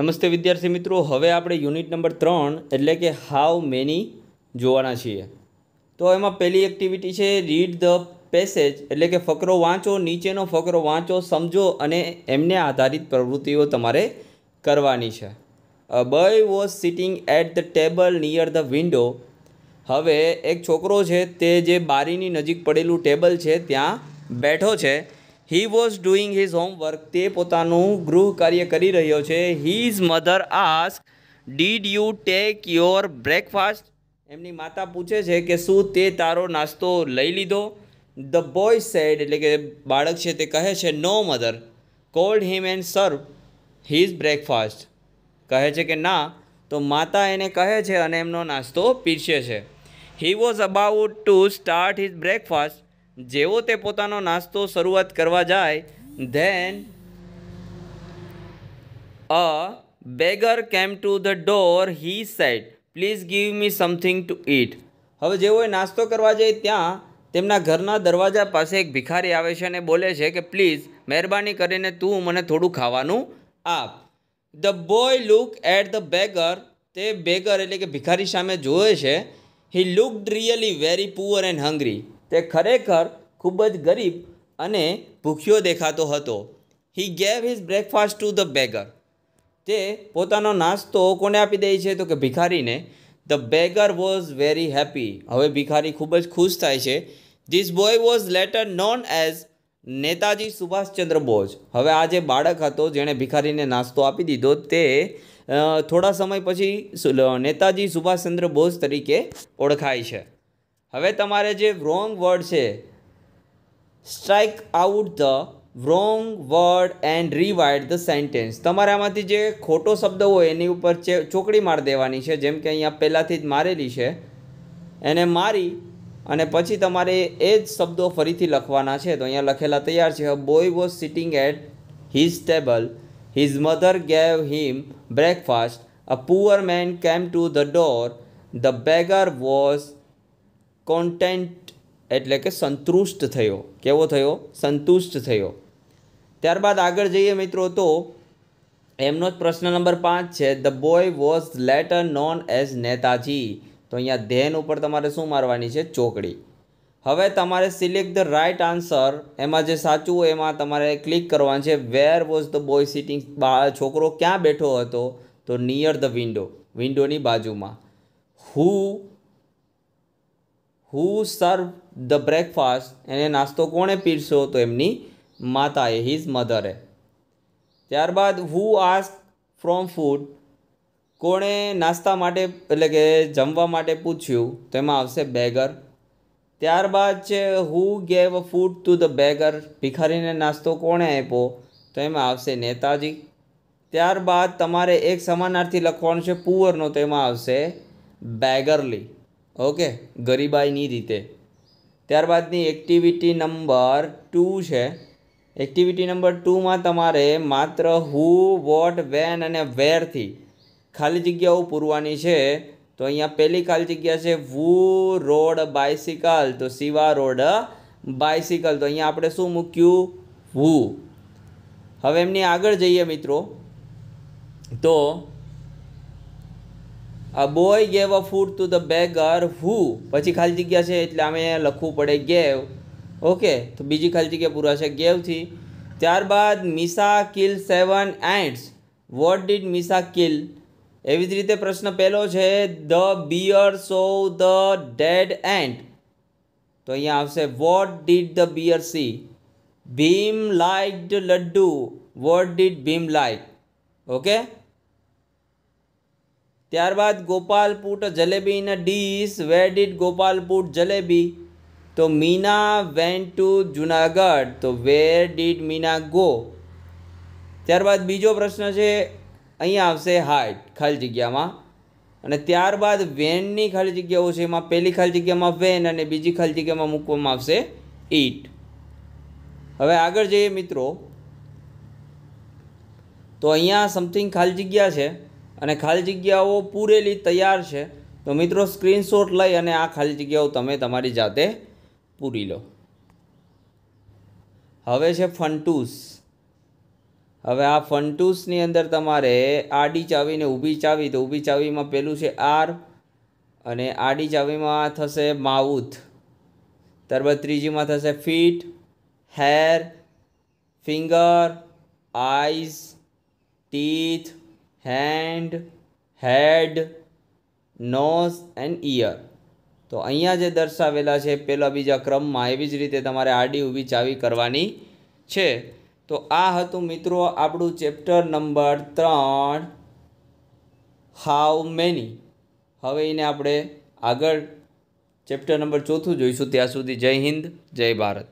નમસ્તે વિદ્યાર્થી મિત્રો હવે આપણે યુનિટ નંબર ત્રણ એટલે કે હાઉ મેની જોવાના છીએ તો એમાં પહેલી એક્ટિવિટી છે રીડ ધ પેસેજ એટલે કે ફકરો વાંચો નીચેનો ફકરો વાંચો સમજો અને એમને આધારિત પ્રવૃત્તિઓ તમારે કરવાની છે boy was sitting at the table near the window હવે એક છોકરો છે તે જે બારીની નજીક પડેલું ટેબલ છે ત્યાં બેઠો છે he was doing his homework તે પોતાનું ગૃહ કાર્ય કરી રહ્યો છે his mother ask did you take your breakfast એમની માતા પૂછે છે કે શું તે તારો નાસ્તો લઈ લીધો ધ બોય સેડ એટલે કે બાળક છે તે કહે છે no mother called him and serve his breakfast કહે છે કે ના તો માતા એને કહે છે અને એમનો નાસ્તો પીરસે છે he was about to start his breakfast જેવો તે પોતાનો નાસ્તો શરૂઆત કરવા જાય then a beggar came to the door he said please give me something to eat હવે જેવો એ નાસ્તો કરવા જાય ત્યાં તેમના ઘરના દરવાજા પાસે એક ભિખારી આવે છે અને બોલે છે કે પ્લીઝ મહેરબાની કરીને તું મને થોડું ખાવાનું આપ the boy look at the beggar તે બેગર એટલે કે ભિખારી સામે જોવે છે he looked really very poor and hungry તે ખરેખર ખૂબ જ ગરીબ અને ભૂખ્યો દેખાતો હતો he gave his breakfast to the beggar તે પોતાનો નાસ્તો કોને આપી દે છે તો કે ભિખારીને the beggar was very happy હવે ભિખારી ખૂબ જ ખુશ થાય છે this boy was later known as Netaji Subhashchandra Bose હવે આ જે બાળક હતો જેણે ભિખારીને નાસ્તો આપી દીધો તે થોડા સમય પછી નેતાજી સુભાષચંદ્ર બોઝ તરીકે ઓળખાય છે હવે તમારે જે રોંગ વર્ડ છે strike out the wrong word and rewrite the sentence તમારે આમાંથી જે ખોટો શબ્દ હોય એની ઉપર ચોકડી માર દેવાની છે જેમ કે અહીંયા પહેલાંથી જ મારેલી છે એને મારી અને પછી તમારે એ જ શબ્દો ફરીથી લખવાના છે તો અહીંયા લખેલા તૈયાર છે boy was sitting at his table his mother gave him breakfast a poor man came to the door the beggar was content એટલે કે સંતુષ્ટ થયો કેવો થયો સંતુષ્ટ થયો ત્યારબાદ આગળ જઈએ મિત્રો તો એમનો જ પ્રશ્ન નંબર પાંચ છે the boy was later known as Netaji તો અહીંયા ધેન ઉપર તમારે શું મારવાની છે ચોકડી હવે તમારે સિલેક્ટ ધ રાઇટ આન્સર એમાં જે સાચું હોય એમાં તમારે ક્લિક કરવાનું છે where was the boy sitting છોકરો ક્યાં બેઠો હતો તો નિયર ધ વિન્ડો વિન્ડોની બાજુમાં હુ હુ સર્વ ધ બ્રેકફાસ્ટ એને નાસ્તો કોણે પીરશો તો એમની માતાએ હિઝ મધરે ત્યારબાદ હુ આસ્ક ફ્રોમ ફૂડ કોણે નાસ્તા માટે એટલે કે જમવા માટે પૂછ્યું તો એમાં આવશે બેગર ત્યારબાદ છે who gave food to the beggar ભિખારીને નાસ્તો કોણે આપ્યો તો એમાં આવશે નેતાજી ત્યારબાદ તમારે એક સમાનાર્થી લખવાનું છે પુઅરનો તો એમાં આવશે બેગરલી ઓકે ગરીબાઈની રીતે ત્યારબાદની એક્ટિવિટી નંબર ટુ છે એક્ટિવિટી નંબર ટુમાં તમારે માત્ર હુ વોટ વેન અને વેરથી ખાલી જગ્યાઓ પૂરવાની છે તો અહીંયા પહેલી ખાલી જગ્યા છે વુ રોડ બાયસિકલ તો શિવા રોડ બાયસિકલ તો અહીંયા આપણે શું મૂક્યું વુ હવે એમની આગળ જઈએ મિત્રો તો આ boy gave a food to the beggar who પછી ખાલી જગ્યા છે એટલે અમે લખવું પડે ગેવ ઓકે તો બીજી ખાલી જગ્યા પૂરા છે ગેવથી ત્યારબાદ Missa kill seven ants what did Missa kill એવી જ રીતે પ્રશ્ન પહેલો છે the bear saw the dead ant તો અહીંયા આવશે what did the bear see Bhim like laddu what did Bhim like okay ત્યારબાદ Gopal put jalebi in a dish where did Gopal put jalebi તો મીના વેન ટુ જુનાગઢ તો વેર ડીડ મીના ગો ત્યારબાદ બીજો પ્રશ્ન છે અહીંયા આવશે હાર્ટ ખાલી જગ્યામાં અને ત્યારબાદ વેનની ખાલી જગ્યાઓ છે એમાં પહેલી ખાલી જગ્યામાં વેન અને બીજી ખાલી જગ્યામાં મૂકવામાં આવશે ઈટ હવે આગળ જઈએ મિત્રો તો અહીંયા સમથિંગ ખાલી જગ્યા છે અને ખાલી જગ્યાઓ પૂરેલી તૈયાર છે તો મિત્રો સ્ક્રીનશોટ લઈ અને આ ખાલી જગ્યાઓ તમે તમારી જાતે પૂરી લો હવે છે ફંટૂસ હવે આ ફંટૂસની અંદર તમારે આડી ચાવીને ઊભી ચાવી તો ઊભી ચાવીમાં પેલું છે આર અને આડી ચાવીમાં થશે માઉથ ત્યારબાદ ત્રીજીમાં થશે feet hair finger eyes teeth hand head nose and ear તો અહીંયા જે દર્શાવેલા છે પહેલાં બીજા ક્રમમાં એવી જ રીતે તમારે આડી ઊભી ચાવી કરવાની છે તો આ હતું મિત્રો આપણું ચેપ્ટર નંબર ત્રણ હાઉ મેની હવે એને આપણે આગળ ચેપ્ટર નંબર ચોથું જોઈશું ત્યાં સુધી જય હિન્દ જય ભારત